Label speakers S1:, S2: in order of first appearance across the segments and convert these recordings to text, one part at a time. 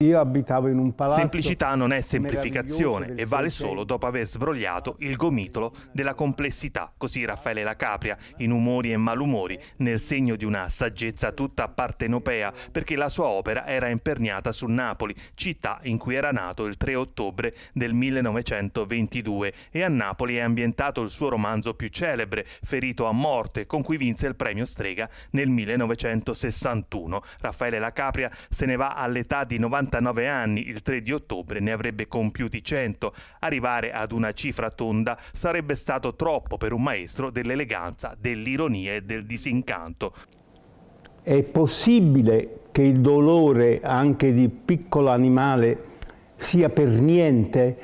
S1: Io abitavo in un palazzo. Semplicità non è semplificazione e
S2: vale solo dopo aver sbrogliato il gomitolo della complessità, così Raffaele La Capria, in umori e malumori, nel segno di una saggezza tutta partenopea, perché la sua opera era imperniata su Napoli, città in cui era nato il 3 ottobre del 1922 e a Napoli è ambientato il suo romanzo più celebre, Ferito a morte, con cui vinse il premio Strega nel 1961. Raffaele La Capria se ne va all'età di 90 99 anni il 3 di ottobre ne avrebbe compiuti 100. Arrivare ad una cifra tonda sarebbe stato troppo per un maestro dell'eleganza, dell'ironia e del disincanto.
S1: È possibile che il dolore anche di piccolo animale sia per niente,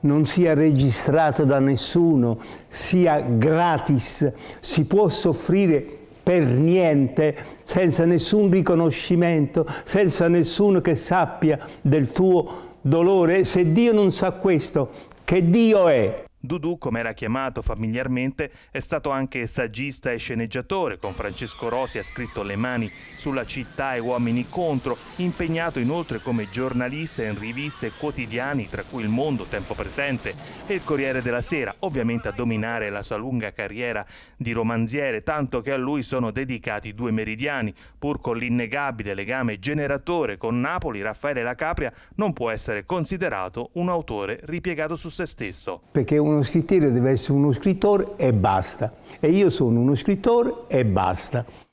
S1: non sia registrato da nessuno, sia gratis, si può soffrire per niente, senza nessun riconoscimento, senza nessuno che sappia del tuo dolore. Se Dio non sa questo, che Dio è?
S2: Dudu, come era chiamato familiarmente, è stato anche saggista e sceneggiatore. Con Francesco Rosi ha scritto Le mani sulla città e Uomini contro, impegnato inoltre come giornalista in riviste quotidiani, tra cui Il Mondo, Tempo Presente e Il Corriere della Sera, ovviamente a dominare la sua lunga carriera di romanziere, tanto che a lui sono dedicati due meridiani. Pur con l'innegabile legame generatore con Napoli, Raffaele La Capria non può essere considerato un autore ripiegato su se stesso.
S1: Perché un uno scrittore deve essere uno scrittore e basta. E io sono uno scrittore e basta.